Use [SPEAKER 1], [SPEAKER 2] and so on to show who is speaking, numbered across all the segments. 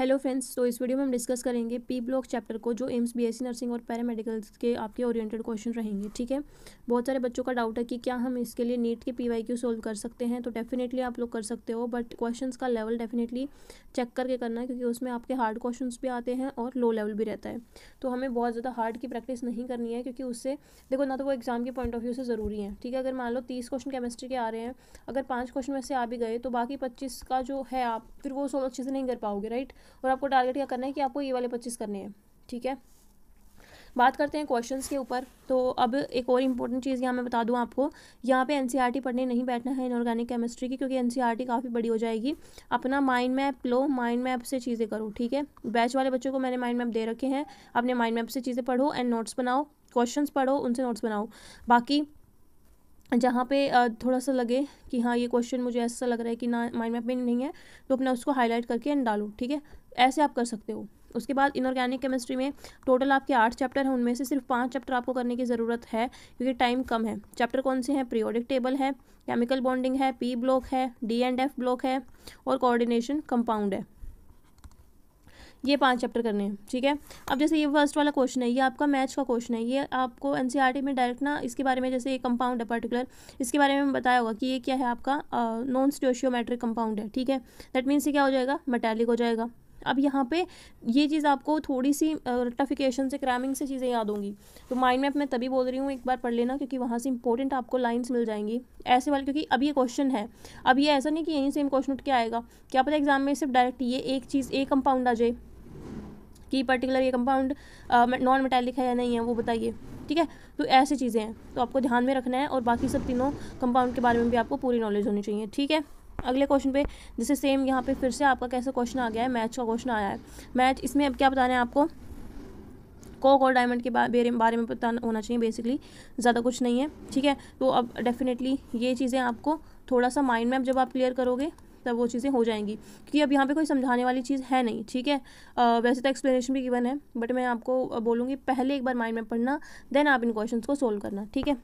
[SPEAKER 1] hello friends तो इस video में हम डिस्कस करेंगे पी ब्लॉक चैप्टर को जो एम्स बीएससी नर्सिंग और पैरामेडिकल्स के आपके ओरिएंटेड क्वेश्चन रहेंगे ठीक है बहुत सारे बच्चों का डाउट है कि क्या हम इसके लिए नीट के पीवाईक्यू सॉल्व कर सकते हैं तो डेफिनेटली आप लोग कर सकते हो बट क्वेश्चंस का लेवल डेफिनेटली चेक करके करना क्योंकि उसमें आपके हार्ड क्वेश्चन भी आते हैं और लो लेवल भी रहता है तो हमें बहुत ज़्यादा हार्ड की प्रैक्टिस नहीं करनी है क्योंकि उससे देखो ना तो वो एग्जाम के पॉइंट ऑफ व्यू से ज़रूरी है ठीक है अगर मान लो तीस क्वेश्चन केमिस्ट्री के आ रहे हैं अगर पाँच क्वेश्चन में से आ भी गए तो बाकी पच्चीस का जो है आप फिर वो सॉल्व अच्छे से नहीं कर पाओगे राइट और आपको टारगेट क्या करना है कि आपको ये वाले पच्चीस करने हैं ठीक है बात करते हैं क्वेश्चंस के ऊपर तो अब एक और इम्पोर्टेंट चीज़ यहाँ मैं बता दूँ आपको यहाँ पे एनसीईआरटी e पढ़ने नहीं बैठना है इनऑर्गेनिक केमिस्ट्री की क्योंकि एनसीईआरटी e काफ़ी बड़ी हो जाएगी अपना माइंड मैप लो माइंड मैप से चीज़ें करो ठीक है बैच वाले बच्चों को मैंने माइंड मैप दे रखे हैं अपने माइंड मैप से चीज़ें पढ़ो एंड नोट्स बनाओ क्वेश्चन पढ़ो उनसे नोट्स बनाओ बाकी जहाँ पे थोड़ा सा लगे कि हाँ ये क्वेश्चन मुझे ऐसा लग रहा है कि ना माइंड मैप में नहीं है तो अपना उसको हाईलाइट करके एंड डालो ठीक है ऐसे आप कर सकते हो उसके बाद इनऑर्गेनिक केमिस्ट्री में टोटल आपके आठ चैप्टर हैं उनमें से सिर्फ पांच चैप्टर आपको करने की ज़रूरत है क्योंकि टाइम कम है चैप्टर कौन से हैं प्रियोडिक टेबल है केमिकल बॉन्डिंग है पी ब्लॉक है डी एंड एफ ब्लॉक है और कोऑर्डिनेशन कंपाउंड है ये पांच चैप्टर करने हैं ठीक है अब जैसे ये फर्स्ट वाला क्वेश्चन है ये आपका मैथ्स का क्वेश्चन है ये आपको एन e में डायरेक्ट ना इसके बारे में जैसे ये कंपाउंड है पर्टिकुलर इसके बारे में बताया होगा कि ये क्या है आपका नॉन स्टोशियोमेट्रिक कंपाउंड है ठीक है दैट मीन्स ये क्या हो जाएगा मेटेलिक हो जाएगा अब यहाँ पे ये चीज़ आपको थोड़ी सी रट्टाफिकेशन से क्रैमिंग से चीज़ें याद होंगी तो माइंड मैप मैं तभी बोल रही हूँ एक बार पढ़ लेना क्योंकि वहाँ से इंपॉर्टेंट आपको लाइन्स मिल जाएंगी ऐसे वाले क्योंकि अब ये क्वेश्चन है अब ये ऐसा नहीं कि यहीं सेम क्वेश्चन उठ के आएगा क्या पता एग्जाम में सिर्फ डायरेक्ट ये एक चीज़ एक कंपाउंड आ जाए कि पर्टिकुलर ये कंपाउंड नॉन मेटेलिक है या नहीं है वो बताइए ठीक है तो ऐसी चीज़ें हैं तो आपको ध्यान में रखना है और बाकी सब तीनों कंपाउंड के बारे में भी आपको पूरी नॉलेज होनी चाहिए ठीक है अगले क्वेश्चन पे जैसे सेम यहाँ पे फिर से आपका कैसे क्वेश्चन आ गया है मैच का क्वेश्चन आया है मैच इसमें अब क्या बताना है आपको कोक और डायमंड के बारे बारे में पता होना चाहिए बेसिकली ज़्यादा कुछ नहीं है ठीक है तो अब डेफिनेटली ये चीज़ें आपको थोड़ा सा माइंड मैप जब आप क्लियर करोगे तब वो चीज़ें हो जाएंगी क्योंकि अब यहाँ पे कोई समझाने वाली चीज़ है नहीं ठीक है आ, वैसे तो एक्सप्लेनेशन भी गिवन है बट मैं आपको बोलूँगी पहले एक बार माइंड में पढ़ना देन आप इन क्वेश्चंस को सोल्व करना ठीक है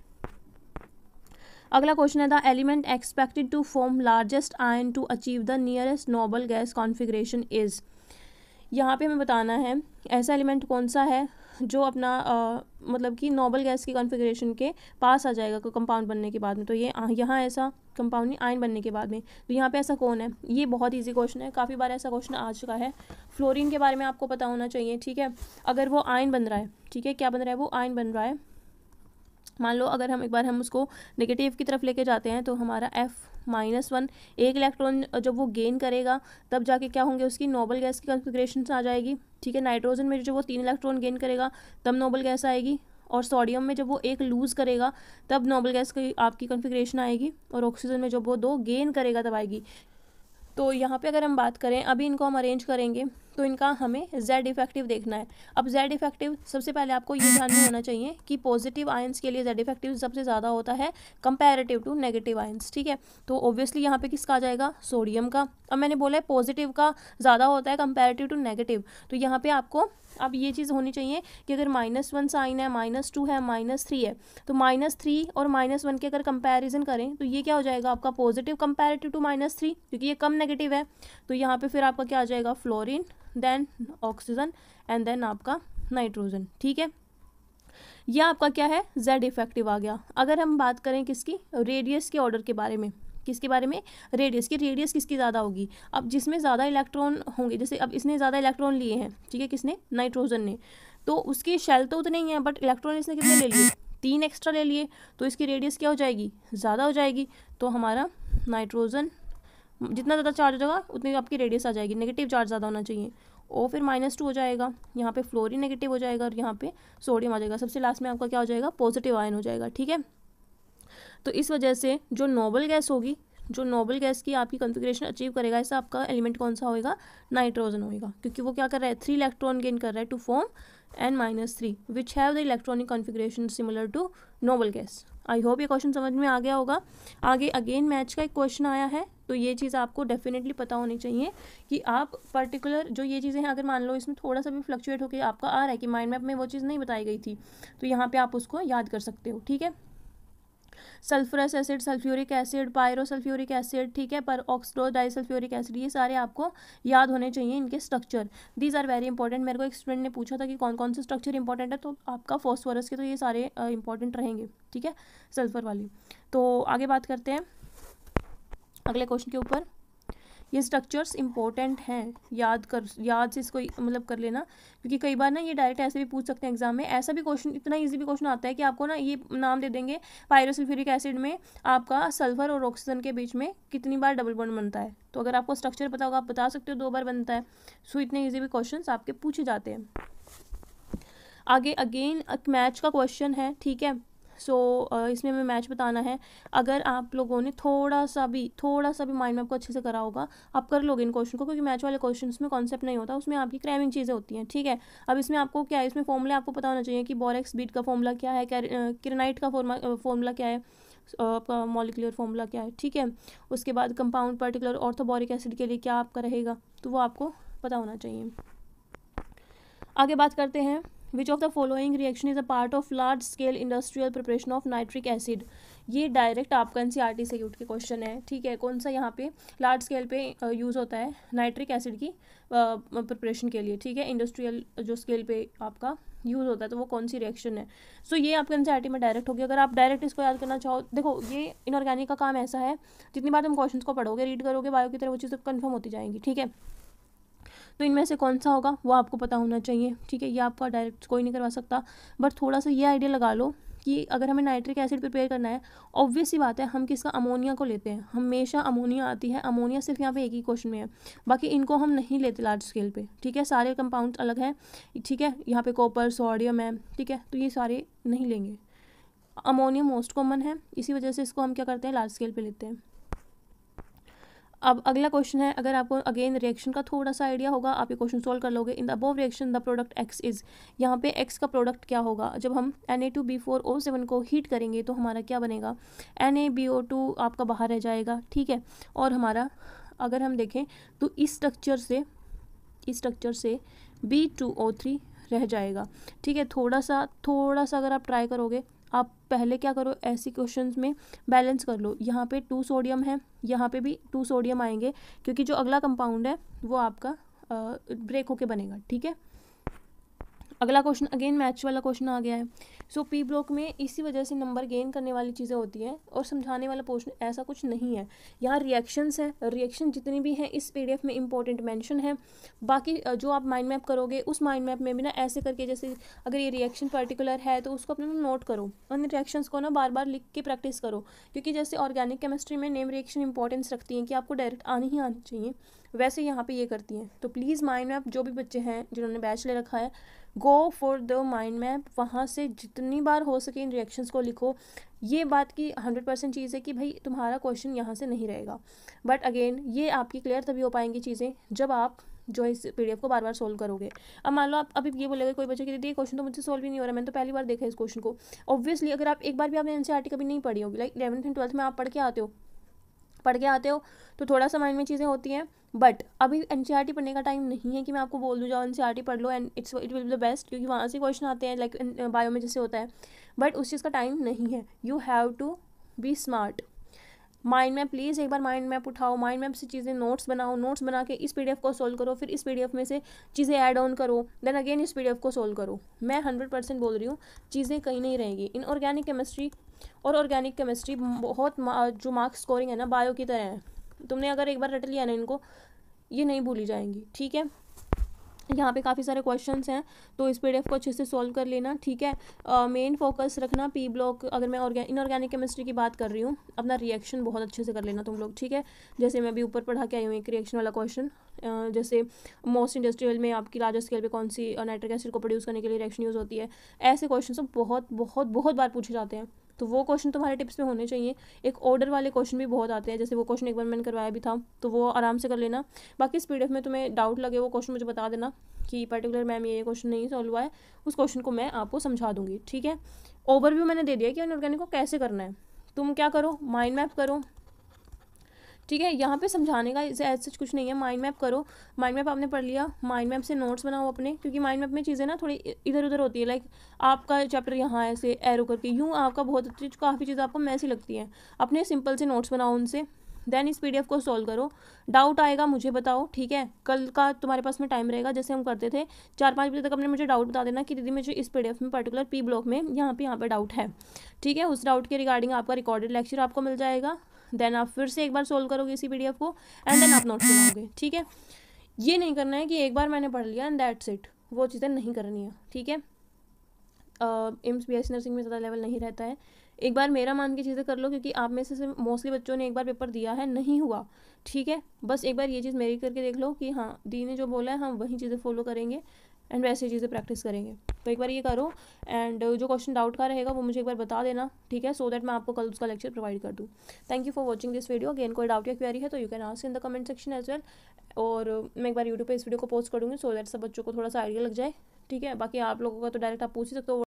[SPEAKER 1] अगला क्वेश्चन है the element expected to form largest ion to achieve the nearest noble gas configuration is यहाँ पे हमें बताना है ऐसा एलिमेंट कौन सा है जो अपना आ, मतलब कि नोबल गैस की कॉन्फ़िगरेशन के पास आ जाएगा कंपाउंड बनने के बाद में तो ये यहाँ ऐसा कंपाउंड नहीं आयन बनने के बाद में तो यहाँ पे ऐसा कौन है ये बहुत इजी क्वेश्चन है काफ़ी बार ऐसा क्वेश्चन आ चुका है फ्लोरीन के बारे में आपको पता होना चाहिए ठीक है अगर वो आयन बन रहा है ठीक है क्या बन रहा है वो आयन बन रहा है मान लो अगर हम एक बार हम उसको नेगेटिव की तरफ लेके जाते हैं तो हमारा एफ माइनस वन एक इलेक्ट्रॉन जब वो गेन करेगा तब जाके क्या होंगे उसकी नोबल गैस की कंफिग्रेशन आ जाएगी ठीक है नाइट्रोजन में जो वो तीन इलेक्ट्रॉन गेन करेगा तब नोबल गैस आएगी और सोडियम में जब वो एक लूज़ करेगा तब नोबल गैस की आपकी कन्फिग्रेशन आएगी और ऑक्सीजन में जब वो दो गेन करेगा तब आएगी तो यहाँ पर अगर हम बात करें अभी इनको हम अरेंज करेंगे तो इनका हमें जेड इफेक्टिव देखना है अब जेड इफेक्टिव सबसे पहले आपको ये ध्यान में होना चाहिए कि पॉजिटिव आयंस के लिए जेड इफेक्टिव सबसे ज़्यादा होता है कंपेरेटिव टू नेगेटिव आयंस ठीक है तो ऑब्वियसली यहाँ पे किसका आ जाएगा सोडियम का अब मैंने बोला है पॉजिटिव का ज़्यादा होता है कंपेरेटिव टू नेगेटिव तो यहाँ पे आपको अब ये चीज़ होनी चाहिए कि अगर माइनस वन साइन है माइनस टू है माइनस थ्री है तो माइनस थ्री और माइनस वन के अगर कंपैरिजन करें तो ये क्या हो जाएगा आपका positive comparative to minus three क्योंकि ये कम नेगेटिव है तो यहाँ पे फिर आपका क्या आ जाएगा fluorine then oxygen and then आपका नाइट्रोजन ठीक है यह आपका क्या है जेड इफेक्टिव आ गया अगर हम बात करें किसकी रेडियस के ऑर्डर के बारे में किसके बारे में रेडियस की रेडियस किसकी ज़्यादा होगी अब जिसमें ज़्यादा इलेक्ट्रॉन होंगे जैसे अब इसने ज़्यादा इलेक्ट्रॉन लिए हैं ठीक है किसने नाइट्रोजन ने तो उसके शेल तो उतने ही हैं बट इलेक्ट्रॉन इसने कितने ले लिए तीन एक्स्ट्रा ले लिए तो इसकी रेडियस क्या हो जाएगी ज़्यादा हो जाएगी तो हमारा नाइट्रोजन जितना ज़्यादा चार्ज होगा उतनी आपकी रेडियस आ जाएगी नेगेटिव चार्ज ज़्यादा होना चाहिए ओ फिर माइनस टू हो जाएगा यहाँ पे फ्लोरिन नेगेटिव हो जाएगा और यहाँ पे सोडियम आ जाएगा सबसे लास्ट में आपका क्या हो जाएगा पॉजिटिव आयन हो जाएगा ठीक है तो इस वजह से जो नोबल गैस होगी जो नोबल गैस की आपकी कन्फिग्रेशन अचीव करेगा ऐसा आपका एलिमेंट कौन सा होएगा नाइट्रोजन होएगा क्योंकि वो क्या कर रहा है थ्री इलेक्ट्रॉन गेन कर रहा है to form N minus three which have the electronic configuration similar to noble gas I hope ये क्वेश्चन समझ में आ गया होगा आगे अगेन मैच का एक क्वेश्चन आया है तो ये चीज़ आपको डेफिनेटली पता होनी चाहिए कि आप पर्टिकुलर जो ये चीज़ें हैं अगर मान लो इसमें थोड़ा सा भी फ्लक्चुएट होकर आपका आ रहा है कि माइंड मैप में वो चीज़ नहीं बताई गई थी तो यहाँ पे आप उसको याद कर सकते हो ठीक है sulphurous acid sulphuric acid pyrosulphuric acid ठीक है पर ऑक्सडो डाइसल्फ्यूरिक एसिड ये सारे आपको याद होने चाहिए इनके structure these are very important मेरे को एक स्टूडेंट ने पूछा था कि कौन कौन से स्ट्रक्चर इंपॉर्टेंट है तो आपका फॉस्फोरस के तो ये सारे इंपॉर्टेंट रहेंगे ठीक है सल्फर वाले तो आगे बात करते हैं अगले क्वेश्चन के ऊपर ये स्ट्रक्चर्स इंपॉर्टेंट हैं याद कर याद से इसको मतलब कर लेना क्योंकि कई बार ना ये डायरेक्ट ऐसे भी पूछ सकते हैं एग्जाम में ऐसा भी क्वेश्चन इतना ईजी भी क्वेश्चन आता है कि आपको ना ये नाम दे देंगे पायरोसल्फ्यूरिक एसिड में आपका सल्फर और ऑक्सीजन के बीच में कितनी बार डबल बॉन्ड बनता है तो अगर आपको स्ट्रक्चर पता होगा आप बता सकते हो दो बार बनता है सो इतने ईजी भी क्वेश्चन आपके पूछे जाते हैं आगे अगेन मैच का क्वेश्चन है ठीक है सो so, uh, इसमें हमें मैच बताना है अगर आप लोगों ने थोड़ा सा भी थोड़ा सा भी माइंड मैप को अच्छे से करा होगा आप कर लोगे इन क्वेश्चन को क्योंकि मैच वाले क्वेश्चन में कॉन्सेप्ट नहीं होता उसमें आपकी क्रैमिंग चीज़ें होती हैं ठीक है अब इसमें आपको क्या है इसमें फॉर्मूले आपको पता होना चाहिए कि बोरेक्स बीट का फॉर्मूला क्या है किरनाइट का फॉर्मूला क्या है आपका मॉलिकुलर फॉर्मूला क्या है ठीक है उसके बाद कंपाउंड पर्टिकुलर ऑर्थोबॉरिक एसिड के लिए क्या आपका रहेगा तो वो आपको पता होना चाहिए आगे बात करते हैं which of the following reaction is a part of large scale industrial preparation of nitric acid ये डायरेक्ट आपका एन सी आर टी से उठ के क्वेश्चन है ठीक है कौन सा यहाँ पे लार्ज स्केल पे यूज़ होता है नाइट्रिक एसिड की प्रिपरेशन के लिए ठीक है इंडस्ट्रियल जो स्केल पे आपका यूज़ होता है तो वो कौन सी रिएक्शन है सो so, ये आपके एन सी आर टी में डायरेक्ट होगी अगर आप डायरेक्ट इसको याद करना चाहो देखो ये इनऑर्गेनिक का काम ऐसा है जितनी बार तुम क्वेश्चन को पढ़ोगे रीड करोगे बायो की तरह वो सब कन्फर्म होती जाएंगी ठीक है तो इनमें से कौन सा होगा वो आपको पता होना चाहिए ठीक है ये आपका डायरेक्ट कोई नहीं करवा सकता बट थोड़ा सा ये आइडिया लगा लो कि अगर हमें नाइट्रिक एसिड प्रिपेयर करना है ऑब्वियस ही बात है हम किसका अमोनिया को लेते हैं हमेशा अमोनिया आती है अमोनिया सिर्फ यहाँ पे एक ही क्वेश्चन में है बाकी इनको हम नहीं लेते लार्ज स्केल पे ठीक है सारे कंपाउंड अलग हैं ठीक है यहाँ पे कॉपर सोडियम है ठीक है तो ये सारे नहीं लेंगे अमोनिया मोस्ट कॉमन है इसी वजह से इसको हम क्या करते हैं लार्ज स्केल पर लेते हैं अब अगला क्वेश्चन है अगर आपको अगेन रिएक्शन का थोड़ा सा आइडिया होगा आप ये क्वेश्चन सोल्व कर लोगे in the above reaction the product X is यहाँ पे एक्स का प्रोडक्ट क्या होगा जब हम N A two B four O seven को हीट करेंगे तो हमारा क्या बनेगा N A B O two आपका बाहर रह जाएगा ठीक है और हमारा अगर हम देखें तो इस स्ट्रक्चर से इस स्ट्रक्चर से बी टू ओ थ्री रह जाएगा ठीक है थोड़ा सा थोड़ा सा अगर आप ट्राई करोगे आप पहले क्या करो ऐसी क्वेश्चन में बैलेंस कर लो यहाँ पे टू सोडियम है यहाँ पे भी टू सोडियम आएंगे क्योंकि जो अगला कंपाउंड है वो आपका ब्रेक होके बनेगा ठीक है अगला क्वेश्चन अगेन मैच वाला क्वेश्चन आ गया है सो पी ब्लॉक में इसी वजह से नंबर गेन करने वाली चीज़ें होती हैं और समझाने वाला पोर्शन ऐसा कुछ नहीं है यहाँ रिएक्शंस हैं रिएक्शन जितनी भी हैं इस पीडीएफ में इंपॉर्टेंट मेंशन है बाकी जो आप माइंड मैप करोगे उस माइंड मैप में भी ना ऐसे करके जैसे अगर ये रिएक्शन पर्टिकुलर है तो उसको अपने नोट करो उन रिएक्शंस को ना बार बार लिख के प्रैक्टिस करो क्योंकि जैसे ऑर्गेनिक केमिस्ट्री में नेम रिएक्शन इंपॉर्टेंस रखती हैं कि आपको डायरेक्ट आनी ही आनी चाहिए वैसे यहाँ पे ये करती हैं तो प्लीज़ माइंड मैप जो भी बच्चे हैं जिन्होंने ले रखा है go for the mind map वहाँ से जितनी बार हो सके इन रिएक्शंस को लिखो ये बात की हंड्रेड परसेंट चीज़ है कि भाई तुम्हारा क्वेश्चन यहाँ से नहीं रहेगा बट अगेन ये आपकी क्लियर तभी हो पाएंगी चीज़ें जब आप जो है इस पीडीएफ को बार बार सोल्व करोगे अब मान लो आप अभी ये बोलेगा कोई बच्चे की दीदी ये क्वेश्चन तो मुझसे सोल्व ही नहीं हो रहा मैंने तो पहली बार देखा इस क्वेश्चन को ऑब्वियसली अगर आप एक बार भी आपने एन e कभी नहीं पढ़ी होगी लाइक इलेवंथ एंड ट्वेल्थ में आप पढ़ के आते हो पढ़ के आते हो तो थोड़ा सा माइंड में चीज़ें होती हैं बट अभी एन e पढ़ने का टाइम नहीं है कि मैं आपको बोल दूँ जाओ एन e पढ़ लो and it's it will the best क्योंकि वहाँ से क्वेश्चन आते हैं लाइक बायो में जैसे होता है बट उस चीज़ का टाइम नहीं है you have to be smart mind map please एक बार माइंड मैप उठाओ माइंड मैप से चीज़ें नोट्स बनाओ नोट्स बना के इस पीडीएफ को सोल्व करो फिर इस पीडीएफ में से चीज़ें ऐड ऑन करो देन अगेन इस पीडीएफ को सोल्व करो मैं हंड्रेड परसेंट बोल रही हूँ चीज़ें कहीं नहीं रहेंगी इन ऑर्गेनिक केमिस्ट्री और ऑर्गेनिक केमिस्ट्री बहुत जो मार्क्स स्कोरिंग है ना बायो की तरह है तुमने अगर एक बार रट लिया ना इनको ये नहीं भूली जाएंगी ठीक है यहाँ पे काफ़ी सारे क्वेश्चंस हैं तो इस पी को अच्छे से सॉल्व कर लेना ठीक है मेन फोकस रखना पी ब्लॉक अगर मैं ऑर्गेन इनऑर्गेनिक केमिस्ट्री की बात कर रही हूँ अपना रिएक्शन बहुत अच्छे से कर लेना तुम लोग ठीक है जैसे मैं अभी ऊपर पढ़ा के आई हूँ एक रिएक्शन वाला क्वेश्चन uh, जैसे मोस्ट इंडस्ट्रियल में आपकी लार्ज स्केल पर कौन सी नाइट्रिक एसिड को प्रोड्यूस करने के लिए रिएक्शन यूज़ होती है ऐसे क्वेश्चन तो बहुत बहुत बहुत बार पूछे जाते हैं तो वो क्वेश्चन तुम्हारे टिप्स में होने चाहिए एक ऑर्डर वाले क्वेश्चन भी बहुत आते हैं जैसे वो क्वेश्चन एक बार मैंने करवाया भी था तो वो आराम से कर लेना बाकी इस पी में तुम्हें डाउट लगे वो क्वेश्चन मुझे बता देना कि पर्टिकुलर मैम ये क्वेश्चन नहीं सॉल्व हुआ है उस क्वेश्चन को मैं आपको समझा दूंगी ठीक है ओवरव्यू मैंने दे दिया कि अनऑर्गेनिक को कैसे करना है तुम क्या करो माइंड मैप करो ठीक है यहाँ पे समझाने का ऐसा सच कुछ नहीं है माइंड मैप करो माइंड मैप आपने पढ़ लिया माइंड मैप से नोट्स बनाओ अपने क्योंकि माइंड मैप में चीज़ें ना थोड़ी इधर उधर होती है लाइक आपका चैप्टर यहाँ ऐसे एरो करके यूँ आपका बहुत अच्छी काफ़ी चीज़ें आपको मैसी लगती हैं अपने सिंपल से नोट्स बनाओ उनसे देन इस पीडीएफ को सॉल्व करो डाउट आएगा मुझे बताओ ठीक है कल का तुम्हारे पास में टाइम रहेगा जैसे हम करते थे चार पाँच बजे तक अपने मुझे डाउट बता देना कि दीदी मुझे इस पीडीएफ में पर्टिकुलर पी ब्लॉक में यहाँ पे यहाँ पे डाउट है ठीक है उस डाउट के रिगार्डिंग आपका रिकॉर्डेड लेक्चर आपको मिल जाएगा देन आप फिर से एक बार सोल्व करोगे इसी पी को एंड देन आप नोट सुनाओगे ठीक है ये नहीं करना है कि एक बार मैंने पढ़ लिया एंड दैट्स इट वो चीज़ें नहीं करनी है ठीक है एम्स बी एस नर्सिंग में ज़्यादा लेवल नहीं रहता है एक बार मेरा मान के चीज़ें कर लो क्योंकि आप में से मोस्टली बच्चों ने एक बार पेपर दिया है नहीं हुआ ठीक है बस एक बार ये चीज़ मेरी करके देख लो कि हाँ दी ने जो बोला है हम हाँ, वही चीज़ें फॉलो करेंगे एंड वैसे चीज़ें प्रैक्टिस करेंगे तो एक बार ये करो एंड जो क्वेश्चन डाउट का रहेगा वो मुझे एक बार बता देना ठीक है सो so दैट मैं आपको कल उसका लेक्चर प्रोवाइड कर दूँ thank you for watching this video again कोई डाउट या क्वेरी है तो you can ask in the comment section as well और मैं एक बार यूट्यूब पर इस वीडियो को पोस्ट करूँगी सो दैट सब बच्चों को थोड़ा सा आइडिया लग जाए ठीक है बाकी आप लोगों का तो डायरेक्ट आप पूछ ही सकते हो